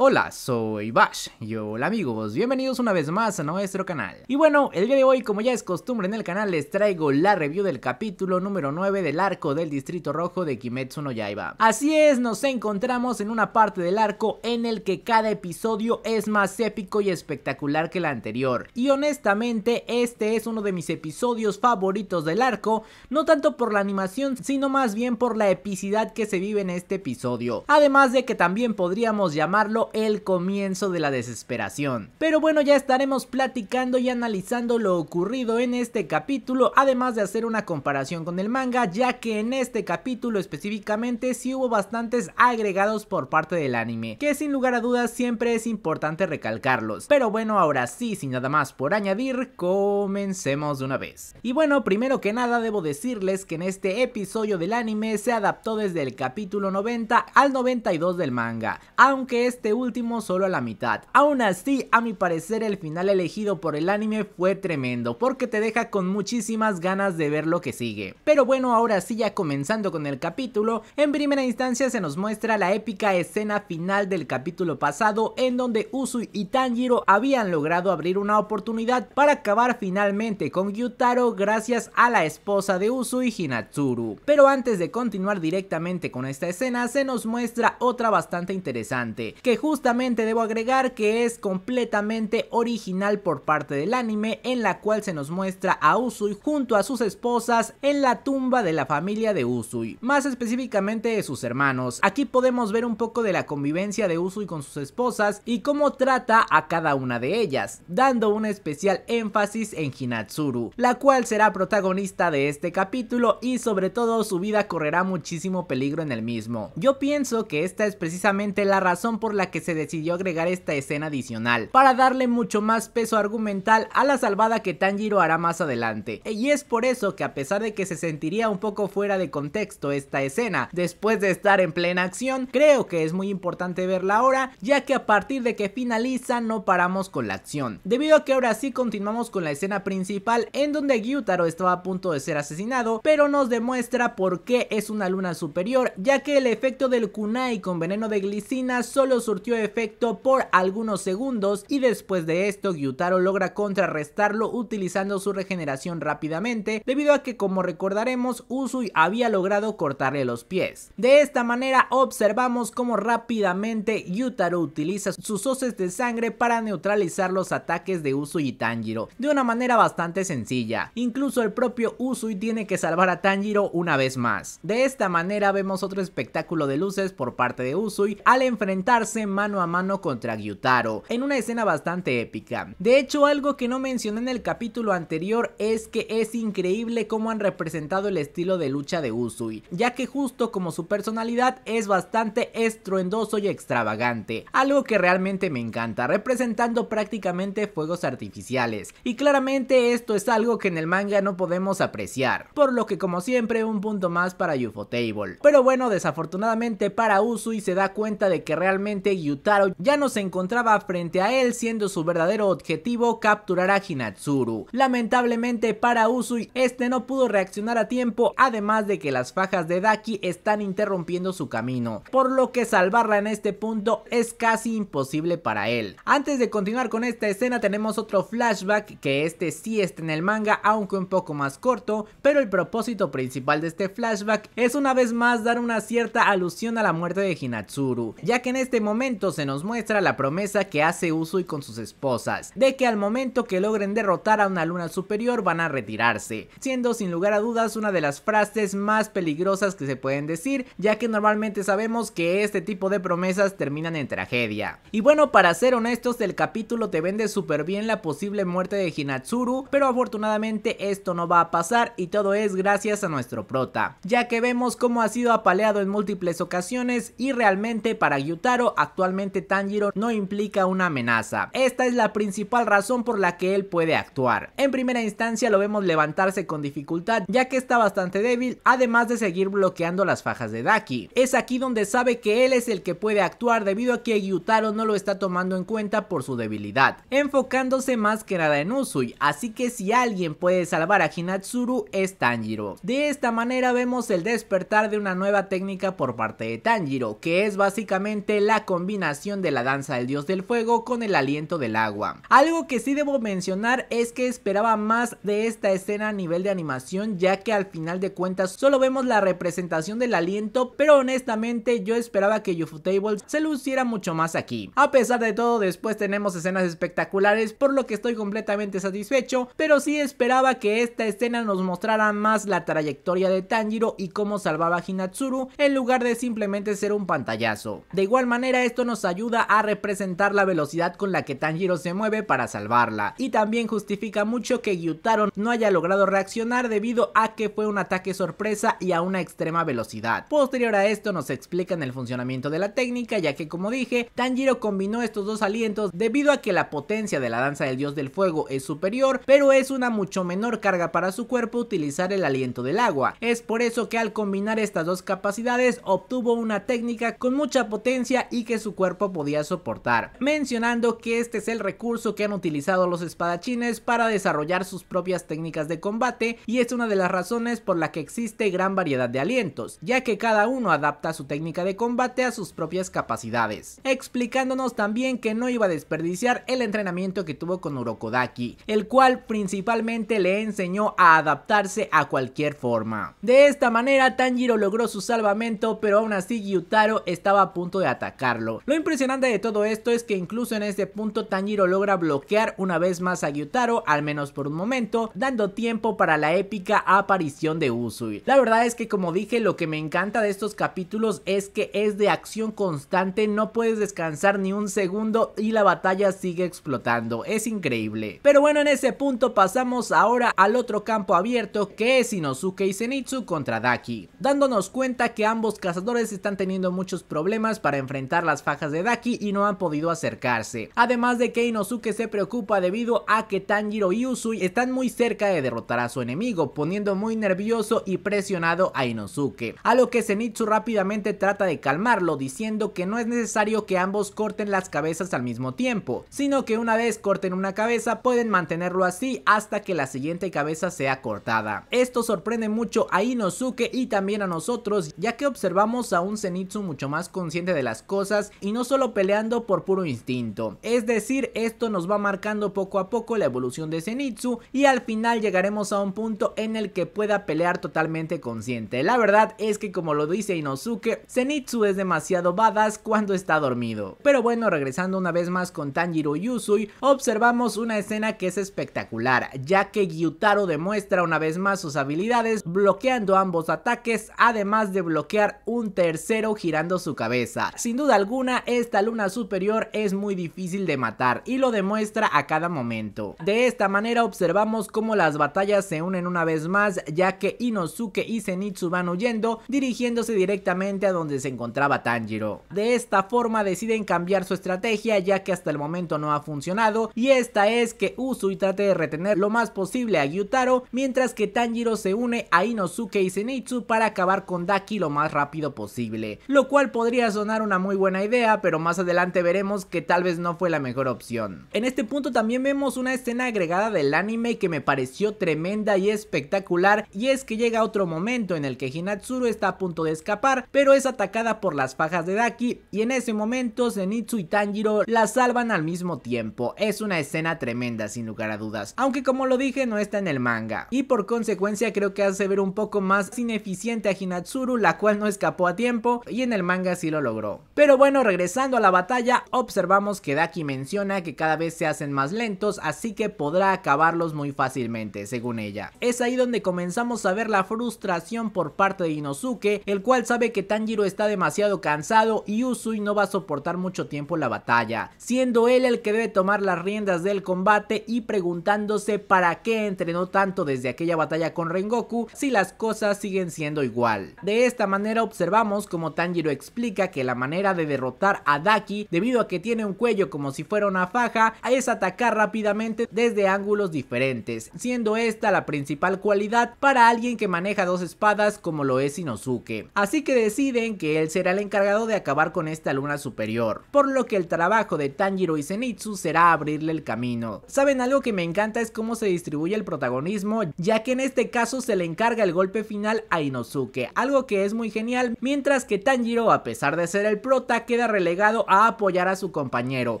Hola, soy Bash y hola amigos, bienvenidos una vez más a nuestro canal. Y bueno, el día de hoy como ya es costumbre en el canal les traigo la review del capítulo número 9 del arco del distrito rojo de Kimetsu no Yaiba. Así es, nos encontramos en una parte del arco en el que cada episodio es más épico y espectacular que el anterior. Y honestamente este es uno de mis episodios favoritos del arco, no tanto por la animación sino más bien por la epicidad que se vive en este episodio. Además de que también podríamos llamarlo el comienzo de la desesperación. Pero bueno, ya estaremos platicando y analizando lo ocurrido en este capítulo, además de hacer una comparación con el manga, ya que en este capítulo específicamente sí hubo bastantes agregados por parte del anime, que sin lugar a dudas siempre es importante recalcarlos. Pero bueno, ahora sí, sin nada más por añadir, comencemos de una vez. Y bueno, primero que nada debo decirles que en este episodio del anime se adaptó desde el capítulo 90 al 92 del manga, aunque este último solo a la mitad. Aún así, a mi parecer el final elegido por el anime fue tremendo, porque te deja con muchísimas ganas de ver lo que sigue. Pero bueno, ahora sí ya comenzando con el capítulo, en primera instancia se nos muestra la épica escena final del capítulo pasado en donde Usui y Tanjiro habían logrado abrir una oportunidad para acabar finalmente con Gyutaro gracias a la esposa de Usui Hinatsuru. Pero antes de continuar directamente con esta escena se nos muestra otra bastante interesante, que justamente debo agregar que es completamente original por parte del anime en la cual se nos muestra a Usui junto a sus esposas en la tumba de la familia de Usui, más específicamente de sus hermanos. Aquí podemos ver un poco de la convivencia de Usui con sus esposas y cómo trata a cada una de ellas, dando un especial énfasis en Hinatsuru, la cual será protagonista de este capítulo y sobre todo su vida correrá muchísimo peligro en el mismo. Yo pienso que esta es precisamente la razón por la que se decidió agregar esta escena adicional, para darle mucho más peso argumental a la salvada que Tanjiro hará más adelante. E, y es por eso que a pesar de que se sentiría un poco fuera de contexto esta escena, después de estar en plena acción, creo que es muy importante verla ahora, ya que a partir de que finaliza no paramos con la acción. Debido a que ahora sí continuamos con la escena principal en donde Gyutaro estaba a punto de ser asesinado, pero nos demuestra por qué es una luna superior, ya que el efecto del kunai con veneno de glicina solo surgió efecto por algunos segundos y después de esto Gyutaro logra contrarrestarlo utilizando su regeneración rápidamente debido a que como recordaremos Usui había logrado cortarle los pies. De esta manera observamos cómo rápidamente Gyutaro utiliza sus hoces de sangre para neutralizar los ataques de Usui y Tanjiro de una manera bastante sencilla. Incluso el propio Usui tiene que salvar a Tanjiro una vez más. De esta manera vemos otro espectáculo de luces por parte de Usui al enfrentarse mano a mano contra Gyutaro, en una escena bastante épica. De hecho, algo que no mencioné en el capítulo anterior es que es increíble cómo han representado el estilo de lucha de Usui, ya que justo como su personalidad es bastante estruendoso y extravagante, algo que realmente me encanta, representando prácticamente fuegos artificiales, y claramente esto es algo que en el manga no podemos apreciar, por lo que como siempre un punto más para UFO Table. Pero bueno, desafortunadamente para Usui se da cuenta de que realmente Yutaro ya no se encontraba frente a él siendo su verdadero objetivo capturar a Hinatsuru. Lamentablemente para Usui este no pudo reaccionar a tiempo además de que las fajas de Daki están interrumpiendo su camino, por lo que salvarla en este punto es casi imposible para él. Antes de continuar con esta escena tenemos otro flashback que este sí está en el manga aunque un poco más corto, pero el propósito principal de este flashback es una vez más dar una cierta alusión a la muerte de Hinatsuru, ya que en este momento se nos muestra la promesa que hace Usui con sus esposas, de que al momento que logren derrotar a una luna superior van a retirarse, siendo sin lugar a dudas una de las frases más peligrosas que se pueden decir, ya que normalmente sabemos que este tipo de promesas terminan en tragedia. Y bueno, para ser honestos, el capítulo te vende súper bien la posible muerte de Hinatsuru, pero afortunadamente esto no va a pasar y todo es gracias a nuestro prota, ya que vemos cómo ha sido apaleado en múltiples ocasiones y realmente para Yutaro. a actualmente Tanjiro no implica una amenaza. Esta es la principal razón por la que él puede actuar. En primera instancia lo vemos levantarse con dificultad ya que está bastante débil, además de seguir bloqueando las fajas de Daki. Es aquí donde sabe que él es el que puede actuar debido a que Gyutaro no lo está tomando en cuenta por su debilidad, enfocándose más que nada en Usui, así que si alguien puede salvar a Hinatsuru es Tanjiro. De esta manera vemos el despertar de una nueva técnica por parte de Tanjiro, que es básicamente la combinación combinación de la danza del dios del fuego con el aliento del agua. Algo que sí debo mencionar es que esperaba más de esta escena a nivel de animación ya que al final de cuentas solo vemos la representación del aliento pero honestamente yo esperaba que table se luciera mucho más aquí. A pesar de todo después tenemos escenas espectaculares por lo que estoy completamente satisfecho pero sí esperaba que esta escena nos mostrara más la trayectoria de Tanjiro y cómo salvaba a Hinatsuru en lugar de simplemente ser un pantallazo. De igual manera nos ayuda a representar la velocidad con la que Tanjiro se mueve para salvarla. Y también justifica mucho que Gyutaro no haya logrado reaccionar debido a que fue un ataque sorpresa y a una extrema velocidad. Posterior a esto nos explican el funcionamiento de la técnica ya que como dije, Tanjiro combinó estos dos alientos debido a que la potencia de la danza del dios del fuego es superior, pero es una mucho menor carga para su cuerpo utilizar el aliento del agua. Es por eso que al combinar estas dos capacidades obtuvo una técnica con mucha potencia y que cuerpo podía soportar, mencionando que este es el recurso que han utilizado los espadachines para desarrollar sus propias técnicas de combate y es una de las razones por la que existe gran variedad de alientos, ya que cada uno adapta su técnica de combate a sus propias capacidades, explicándonos también que no iba a desperdiciar el entrenamiento que tuvo con Urokodaki, el cual principalmente le enseñó a adaptarse a cualquier forma. De esta manera Tanjiro logró su salvamento pero aún así Gyutaro estaba a punto de atacarlo, lo impresionante de todo esto es que incluso en este punto Tanjiro logra bloquear una vez más a Gyutaro, al menos por un momento, dando tiempo para la épica aparición de Usui. La verdad es que como dije, lo que me encanta de estos capítulos es que es de acción constante, no puedes descansar ni un segundo y la batalla sigue explotando, es increíble. Pero bueno, en ese punto pasamos ahora al otro campo abierto que es Inosuke y Zenitsu contra Daki, dándonos cuenta que ambos cazadores están teniendo muchos problemas para enfrentar las fajas de Daki y no han podido acercarse. Además de que Inosuke se preocupa debido a que Tanjiro y Usui están muy cerca de derrotar a su enemigo, poniendo muy nervioso y presionado a Inosuke. A lo que Zenitsu rápidamente trata de calmarlo, diciendo que no es necesario que ambos corten las cabezas al mismo tiempo, sino que una vez corten una cabeza pueden mantenerlo así hasta que la siguiente cabeza sea cortada. Esto sorprende mucho a Inosuke y también a nosotros, ya que observamos a un Zenitsu mucho más consciente de las cosas y no solo peleando por puro instinto. Es decir, esto nos va marcando poco a poco la evolución de Zenitsu y al final llegaremos a un punto en el que pueda pelear totalmente consciente. La verdad es que como lo dice Inosuke, Zenitsu es demasiado badass cuando está dormido. Pero bueno, regresando una vez más con Tanjiro Yusui, observamos una escena que es espectacular, ya que Gyutaro demuestra una vez más sus habilidades bloqueando ambos ataques, además de bloquear un tercero girando su cabeza. Sin duda alguna, esta luna superior es muy difícil de matar y lo demuestra a cada momento. De esta manera observamos cómo las batallas se unen una vez más, ya que Inosuke y Zenitsu van huyendo, dirigiéndose directamente a donde se encontraba Tanjiro. De esta forma deciden cambiar su estrategia, ya que hasta el momento no ha funcionado, y esta es que Usui trate de retener lo más posible a Gyutaro, mientras que Tanjiro se une a Inosuke y Zenitsu para acabar con Daki lo más rápido posible, lo cual podría sonar una muy buena idea idea, pero más adelante veremos que tal vez no fue la mejor opción. En este punto también vemos una escena agregada del anime que me pareció tremenda y espectacular y es que llega otro momento en el que Hinatsuru está a punto de escapar, pero es atacada por las fajas de Daki y en ese momento Zenitsu y Tanjiro la salvan al mismo tiempo. Es una escena tremenda sin lugar a dudas, aunque como lo dije no está en el manga y por consecuencia creo que hace ver un poco más ineficiente a Hinatsuru la cual no escapó a tiempo y en el manga sí lo logró. Pero bueno regresando a la batalla, observamos que Daki menciona que cada vez se hacen más lentos, así que podrá acabarlos muy fácilmente, según ella. Es ahí donde comenzamos a ver la frustración por parte de Inosuke, el cual sabe que Tanjiro está demasiado cansado y Usui no va a soportar mucho tiempo la batalla, siendo él el que debe tomar las riendas del combate y preguntándose para qué entrenó tanto desde aquella batalla con Rengoku si las cosas siguen siendo igual. De esta manera observamos como Tanjiro explica que la manera de derrotar a Daki debido a que tiene un cuello como si fuera una faja, es atacar rápidamente desde ángulos diferentes, siendo esta la principal cualidad para alguien que maneja dos espadas como lo es Inosuke. Así que deciden que él será el encargado de acabar con esta luna superior, por lo que el trabajo de Tanjiro y Zenitsu será abrirle el camino. Saben algo que me encanta es cómo se distribuye el protagonismo, ya que en este caso se le encarga el golpe final a Inosuke, algo que es muy genial, mientras que Tanjiro a pesar de ser el prota que relegado a apoyar a su compañero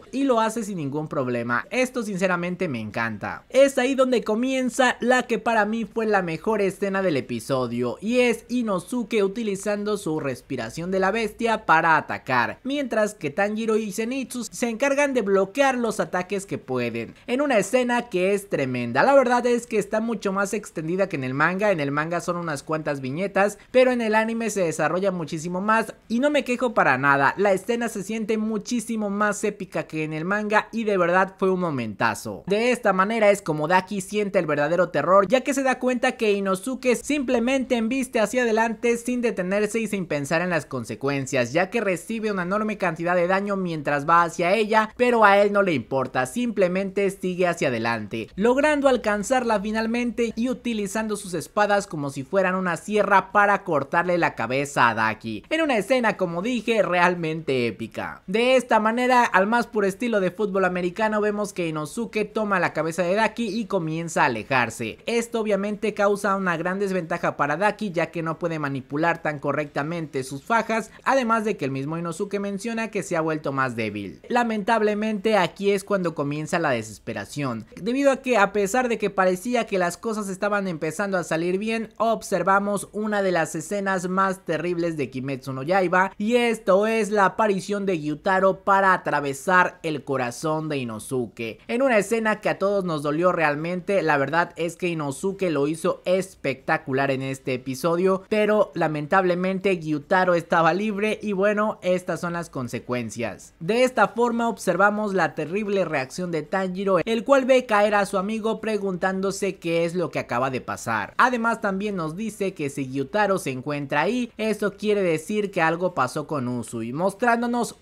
y lo hace sin ningún problema. Esto sinceramente me encanta. Es ahí donde comienza la que para mí fue la mejor escena del episodio y es Inosuke utilizando su respiración de la bestia para atacar, mientras que Tanjiro y Zenitsu se encargan de bloquear los ataques que pueden. En una escena que es tremenda, la verdad es que está mucho más extendida que en el manga, en el manga son unas cuantas viñetas, pero en el anime se desarrolla muchísimo más y no me quejo para nada, la escena se siente muchísimo más épica que en el manga y de verdad fue un momentazo. De esta manera es como Daki siente el verdadero terror ya que se da cuenta que Inosuke simplemente embiste hacia adelante sin detenerse y sin pensar en las consecuencias ya que recibe una enorme cantidad de daño mientras va hacia ella pero a él no le importa, simplemente sigue hacia adelante, logrando alcanzarla finalmente y utilizando sus espadas como si fueran una sierra para cortarle la cabeza a Daki. En una escena como dije realmente épica. De esta manera, al más puro estilo de fútbol americano, vemos que Inosuke toma la cabeza de Daki y comienza a alejarse. Esto obviamente causa una gran desventaja para Daki ya que no puede manipular tan correctamente sus fajas, además de que el mismo Inosuke menciona que se ha vuelto más débil. Lamentablemente aquí es cuando comienza la desesperación, debido a que a pesar de que parecía que las cosas estaban empezando a salir bien, observamos una de las escenas más terribles de Kimetsu no Yaiba y esto es la aparición de Gyutaro para atravesar el corazón de Inosuke. En una escena que a todos nos dolió realmente, la verdad es que Inosuke lo hizo espectacular en este episodio, pero lamentablemente Gyutaro estaba libre y bueno, estas son las consecuencias. De esta forma observamos la terrible reacción de Tanjiro, el cual ve caer a su amigo preguntándose qué es lo que acaba de pasar. Además también nos dice que si Gyutaro se encuentra ahí, eso quiere decir que algo pasó con Usui,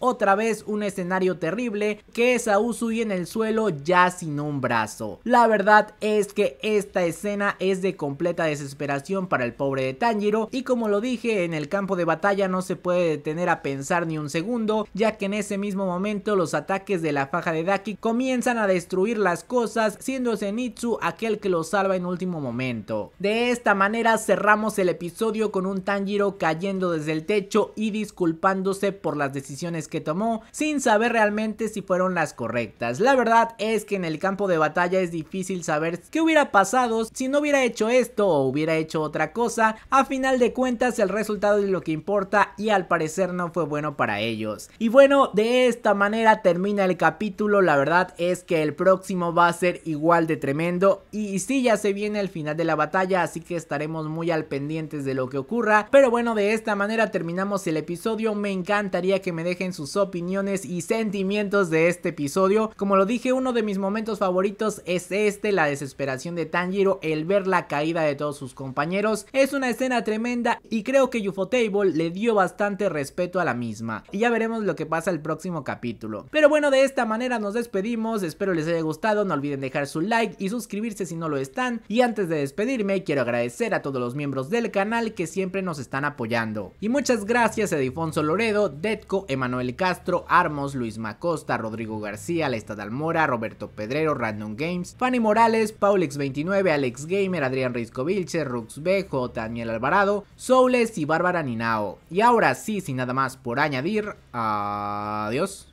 otra vez un escenario terrible que es a Usui en el suelo ya sin un brazo. La verdad es que esta escena es de completa desesperación para el pobre de Tanjiro y como lo dije en el campo de batalla no se puede detener a pensar ni un segundo ya que en ese mismo momento los ataques de la faja de Daki comienzan a destruir las cosas siendo Zenitsu aquel que lo salva en último momento. De esta manera cerramos el episodio con un Tanjiro cayendo desde el techo y disculpándose por las decisiones que tomó sin saber realmente si fueron las correctas. La verdad es que en el campo de batalla es difícil saber qué hubiera pasado si no hubiera hecho esto o hubiera hecho otra cosa. A final de cuentas el resultado es lo que importa y al parecer no fue bueno para ellos. Y bueno, de esta manera termina el capítulo. La verdad es que el próximo va a ser igual de tremendo y sí ya se viene el final de la batalla así que estaremos muy al pendientes de lo que ocurra. Pero bueno, de esta manera terminamos el episodio. Me encantaría que que me dejen sus opiniones y sentimientos de este episodio. Como lo dije, uno de mis momentos favoritos es este, la desesperación de Tanjiro, el ver la caída de todos sus compañeros. Es una escena tremenda y creo que Table le dio bastante respeto a la misma. Y ya veremos lo que pasa el próximo capítulo. Pero bueno, de esta manera nos despedimos, espero les haya gustado, no olviden dejar su like y suscribirse si no lo están. Y antes de despedirme, quiero agradecer a todos los miembros del canal que siempre nos están apoyando. Y muchas gracias a Edifonso Loredo, Deadco Emanuel Castro, Armos, Luis Macosta, Rodrigo García, La Estad Almora, Roberto Pedrero, Random Games, Fanny Morales, Paulix29, Alex Gamer, Adrián Riscovilche Rux Bejo, Daniel Alvarado, Soules y Bárbara Ninao. Y ahora sí, sin nada más por añadir, adiós.